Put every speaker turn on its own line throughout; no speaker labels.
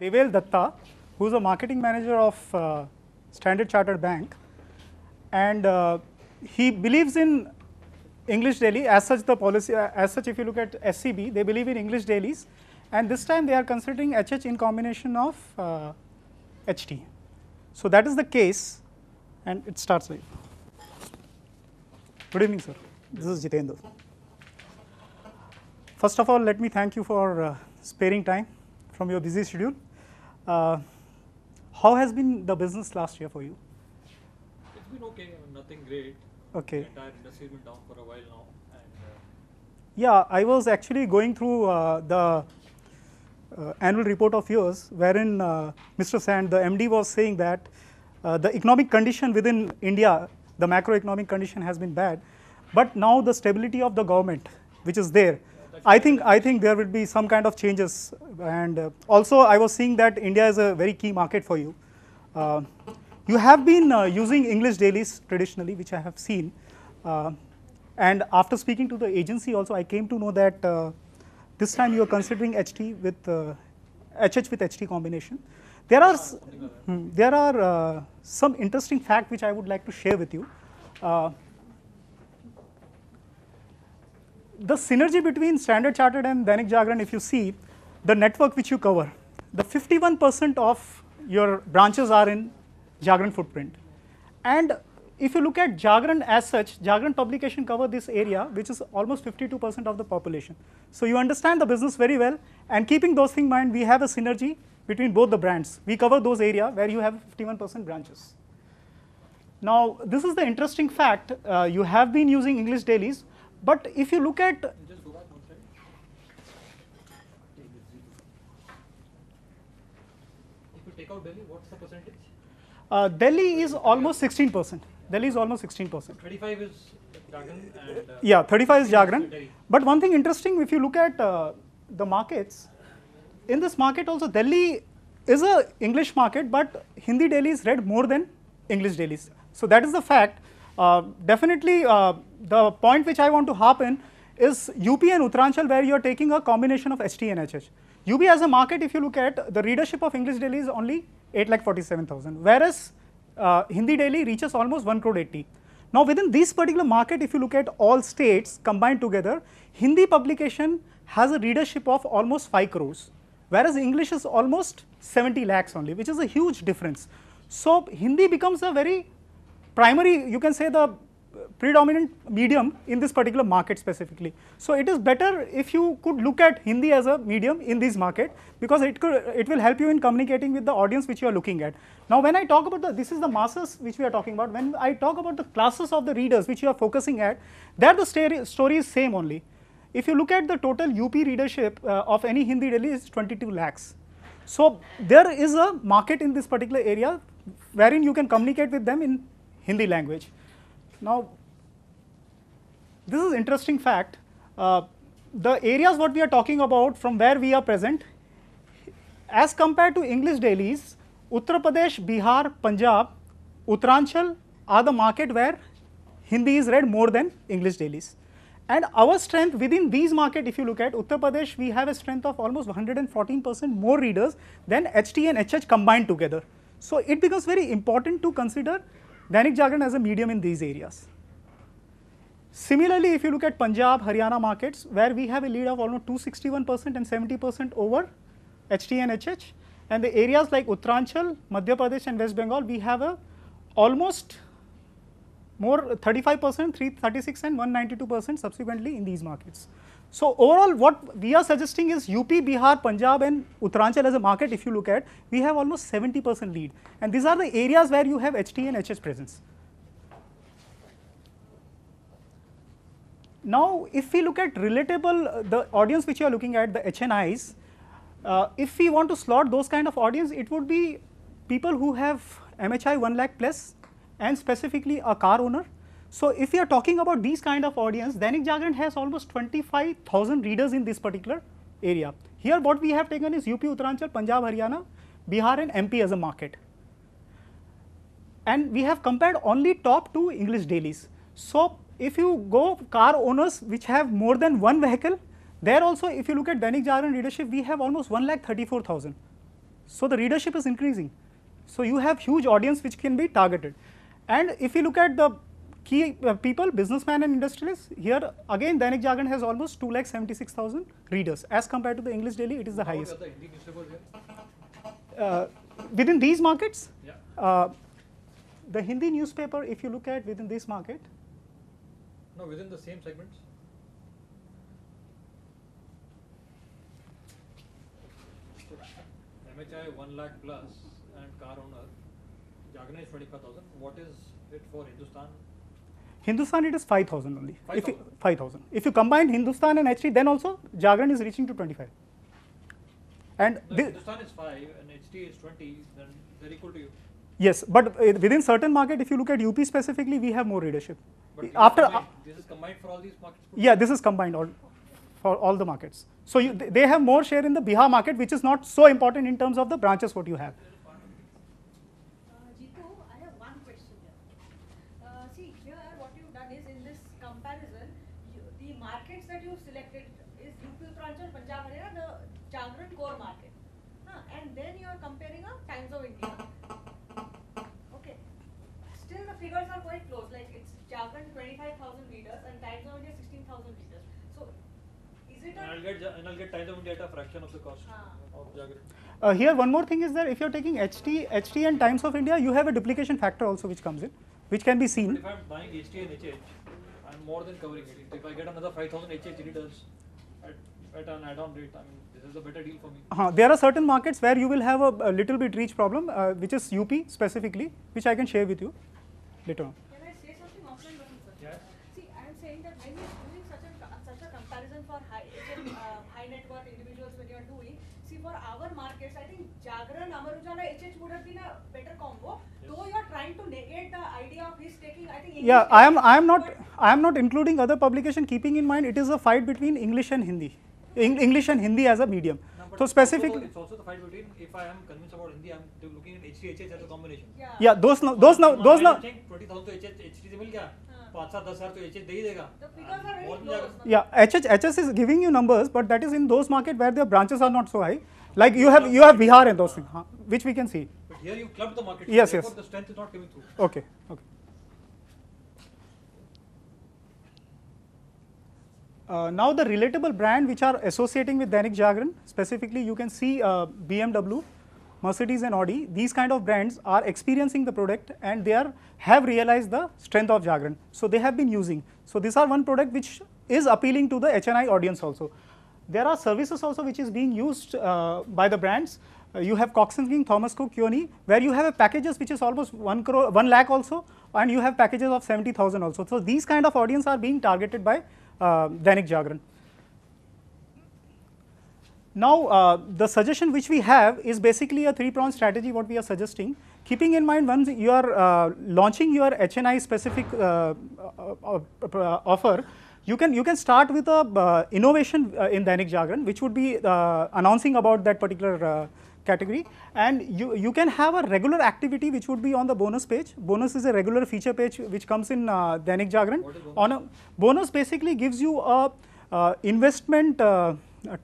Devel Datta, who's a marketing manager of uh, Standard Chartered Bank. And uh, he believes in English daily, as such the policy, uh, as such if you look at SCB, they believe in English dailies. And this time they are considering HH in combination of HT. Uh, so that is the case and it starts with. Good evening, sir. This is Jitendra. First of all, let me thank you for uh, sparing time from your busy schedule. Uh, how has been the business last year for you?
It's been okay, nothing great. Okay. The entire industry has been down for a while now. And, uh,
yeah, I was actually going through uh, the uh, annual report of yours, wherein uh, Mr. Sand, the MD, was saying that uh, the economic condition within India, the macroeconomic condition has been bad, but now the stability of the government, which is there, I think I think there will be some kind of changes, and uh, also I was seeing that India is a very key market for you. Uh, you have been uh, using English dailies traditionally, which I have seen, uh, and after speaking to the agency, also I came to know that uh, this time you are considering HT with HH uh, with HT combination. There are hmm, there are some interesting facts which I would like to share with you. the synergy between Standard Chartered and Dainik Jagran, if you see the network which you cover, the 51% of your branches are in Jagran footprint. And if you look at Jagran as such, Jagran publication cover this area, which is almost 52% of the population. So you understand the business very well. And keeping those things in mind, we have a synergy between both the brands. We cover those area where you have 51% branches. Now, this is the interesting fact. Uh, you have been using English dailies, but if you look at
Delhi, what's the percentage?
Uh, Delhi is almost 16 percent. Delhi is almost 16 percent.
35 is Jagran. And, uh, yeah, 35 is Jagran.
But one thing interesting, if you look at uh, the markets, in this market also Delhi is a English market, but Hindi dailies read more than English dailies. So that is the fact. Uh, definitely uh, the point which I want to harp in is UP and Uttaranchal where you are taking a combination of HT and HH. UP as a market if you look at the readership of English daily is only 8 lakh 47,000 whereas uh, Hindi daily reaches almost 1 crore 80. Now within this particular market if you look at all states combined together Hindi publication has a readership of almost 5 crores whereas English is almost 70 lakhs only which is a huge difference. So Hindi becomes a very primary, you can say the predominant medium in this particular market specifically. So it is better if you could look at Hindi as a medium in this market because it could it will help you in communicating with the audience which you are looking at. Now when I talk about the this is the masses which we are talking about when I talk about the classes of the readers which you are focusing at there the story, story is same only. If you look at the total UP readership uh, of any Hindi daily is 22 lakhs. So there is a market in this particular area wherein you can communicate with them in Hindi language. Now, this is interesting fact. Uh, the areas what we are talking about from where we are present, as compared to English dailies, Uttar Pradesh, Bihar, Punjab, Uttaranchal are the market where Hindi is read more than English dailies. And our strength within these market, if you look at Uttar Pradesh, we have a strength of almost 114% more readers than HT and HH combined together. So it becomes very important to consider Dainik Jagran as a medium in these areas. Similarly, if you look at Punjab, Haryana markets, where we have a lead of almost 261% and 70% over HT and HH, and the areas like Uttaranchal, Madhya Pradesh and West Bengal, we have a almost more 35%, 336 and 192% subsequently in these markets. So overall what we are suggesting is UP, Bihar, Punjab and Uttaranchal as a market if you look at, we have almost 70% lead and these are the areas where you have HT and HS presence. Now if we look at relatable, uh, the audience which you are looking at, the HNIs, uh, if we want to slot those kind of audience, it would be people who have MHI 1 lakh plus and specifically a car owner so, if you are talking about these kind of audience, Dainik Jagran has almost 25,000 readers in this particular area. Here what we have taken is UP, Uttaranchal, Punjab, Haryana, Bihar and MP as a market. And we have compared only top two English dailies. So, if you go car owners which have more than one vehicle, there also if you look at Dainik Jagran readership, we have almost 1,34,000. So, the readership is increasing. So, you have huge audience which can be targeted. And if you look at the key uh, people, businessmen, and industrialists, here again Dainik Jagan has almost 2 lakh 76,000 readers as compared to the English daily, it is the highest. Uh, within these markets, yeah. uh, the Hindi newspaper, if you look at within this market.
No, within the same segments. MHI 1 lakh plus and car owner, Jagan is 25,000. What is it for Hindustan
Hindustan, it is 5,000 only. 5,000. 5, if you combine Hindustan and HT, then also Jagran is reaching to 25. And no, Hindustan
is 5 and HT is 20, then they're equal to you.
Yes, but uh, within certain market, if you look at UP specifically, we have more readership. But After this is combined for all these markets. Yeah, this is combined all for all the markets. So you, they have more share in the Bihar market, which is not so important in terms of the branches what you have.
see here what you've done is in this comparison, you, the markets that you've selected is UP Uttaranchal, Punjab, Haryana, the Jagran core market. Huh? And then you're comparing a Times of India. Okay. Still the figures are quite close, like it's Jagran 25,000 meters and Times of India 16,000 meters. So is it and I'll get and I'll get Times of India at a fraction of the cost huh. Ah. of Jagran.
Uh, here one more thing is that if you're taking HT, HT and Times of India, you have a duplication factor also which comes in which can be seen. But
if I'm buying HT and HH, I'm more than covering it. If I get another 5000 HH readers at, at an add-on rate, I mean, this is a better deal for me.
Uh -huh. There are certain markets where you will have a, a little bit reach problem, uh, which is UP specifically, which I can share with you later on.
Can I say something offline? Yes saying that when you're doing such a such a comparison for high uh, high net worth individuals when you're doing, see for our markets, I think Jagran, Amar Ujala, HH would have been a better combo. Yes. Though you're trying to negate the idea of his
taking, I think. English yeah, I am. I am not. I am not including other publication. Keeping in mind, it is a fight between English and Hindi, Eng English and Hindi as a medium. so specifically,
it's also the fight between if I am convinced about Hindi, I'm looking at HTHH as a combination. Yeah, yeah those now, those now, those now. 20,000 to HTH, HTH मिल गया
yeah, HH, HS is giving you numbers, but that is in those market where their branches are not so high. Like you have you have Bihar and those things, huh, which we can see. But here you the market. Yes, yes. The strength is not coming through. Okay, okay. Uh, now the relatable brand which are associating with Dainik Jagran, specifically you can see uh, BMW, Mercedes and Audi, these kind of brands are experiencing the product and they are have realized the strength of Jagran. So they have been using. So these are one product which is appealing to the HNI audience also. There are services also which is being used uh, by the brands. Uh, you have Cox King, Thomas Cook, Keone, where you have packages which is almost 1 crore, 1 lakh also and you have packages of 70,000 also. So these kind of audience are being targeted by uh, Dainik Jagran. Now, uh, the suggestion which we have is basically a three pronged strategy what we are suggesting. Keeping in mind once you are uh, launching your HNI specific uh, uh, uh, uh, offer, you can, you can start with a innovation in Dainik Jagran which would be announcing about that particular category and you, you can have a regular activity which would be on the bonus page. Bonus is a regular feature page which comes in uh, Dainik Jagran. On a, bonus basically gives you a investment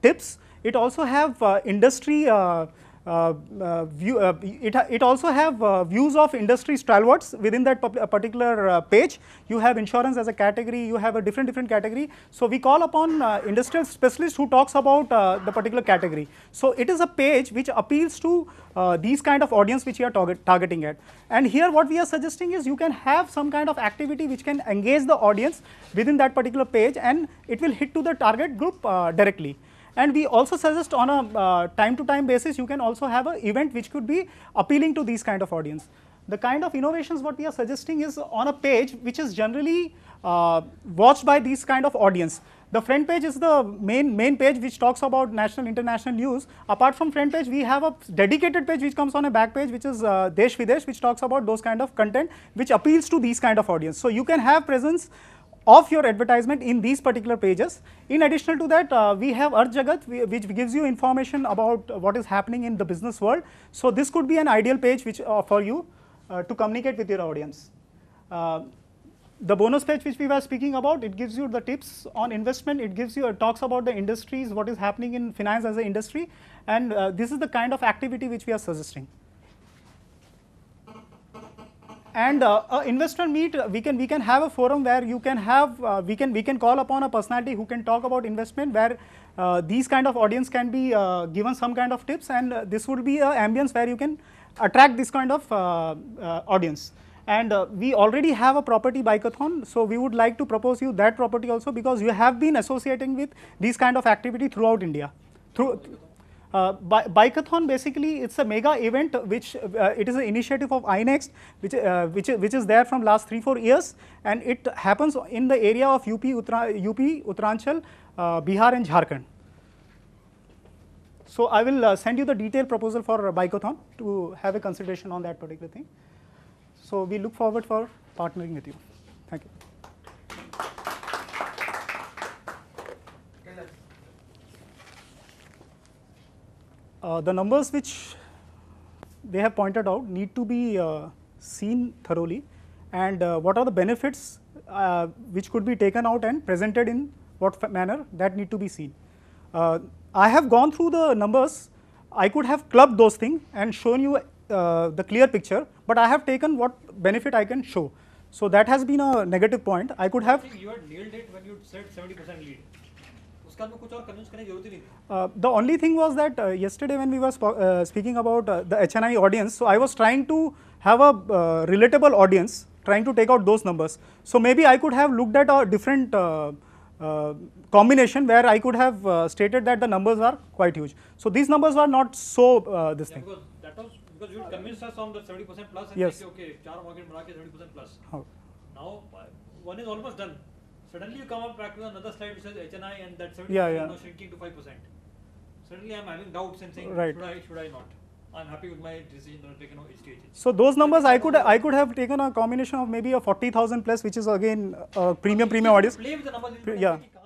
tips it also have uh, industry uh, uh, view, it, it also have views of industry stalwarts within that particular page. You have insurance as a category, you have a different different category. So we call upon industrial specialist who talks about the particular category. So it is a page which appeals to uh, these kind of audience which you are target, targeting at. And here what we are suggesting is you can have some kind of activity which can engage the audience within that particular page and it will hit to the target group uh, directly. And we also suggest on a time to time basis, you can also have an event which could be appealing to these kind of audience. The kind of innovations what we are suggesting is on a page which is generally uh, watched by these kind of audience. The front page is the main main page which talks about national international news. Apart from front page, we have a dedicated page which comes on a back page which is uh, Desh Videsh which talks about those kind of content which appeals to these kind of audience. So you can have presence of your advertisement in these particular pages. In addition to that, uh, we have Earth which gives you information about what is happening in the business world. So this could be an ideal page which uh, for you uh, to communicate with your audience. Uh, the bonus page which we were speaking about, it gives you the tips on investment, it gives you, it uh, talks about the industries, what is happening in finance as an industry, and uh, this is the kind of activity which we are suggesting and uh, investor meet uh, we can we can have a forum where you can have uh, we can we can call upon a personality who can talk about investment where uh, these kind of audience can be uh, given some kind of tips and this would be an ambience where you can attract this kind of uh, audience and we already have a property bikeathon so we would like to propose you that property also because you have been associating with these kind of activity throughout india through uh, Bikeathon basically it's a mega event which uh, it is an initiative of iNext which, uh, which, which is there from last 3-4 years and it happens in the area of UP, Uttra UP Uttaranchal, uh, Bihar and Jharkhand. So I will uh, send you the detailed proposal for Bikeathon to have a consideration on that particular thing. So we look forward for partnering with you. Thank you. Uh, the numbers which they have pointed out need to be uh, seen thoroughly and uh, what are the benefits which could be taken out and presented in what manner that need to be seen. I have gone through the numbers, I could have clubbed those things and shown you uh, the clear picture, but I have taken what benefit I can show. So that has been a negative point. I could have.
you had nailed it when you said 70% lead.
Uh, the only thing was that uh, yesterday when we were uh, speaking about uh, the HNI audience, so I was trying to have a uh, relatable audience, trying to take out those numbers. So maybe I could have looked at a different uh, combination where I could have stated that the numbers are quite huge. So these numbers were not so this yeah, thing.
Because that was because you convinced us on the 70% plus and yes. Say, okay, 70% plus. Oh. Now one is almost done. Suddenly you come up back another slide which says HNI and that 70% yeah, yeah. now shrinking to 5%. Suddenly I'm having doubts and saying, right. should I, should I not? I'm happy with my decision that I've taken on HTH. So those numbers I could
I could have taken a combination of maybe a 40,000 plus which is again uh, premium premium audience. Play
with the numbers.
Yeah.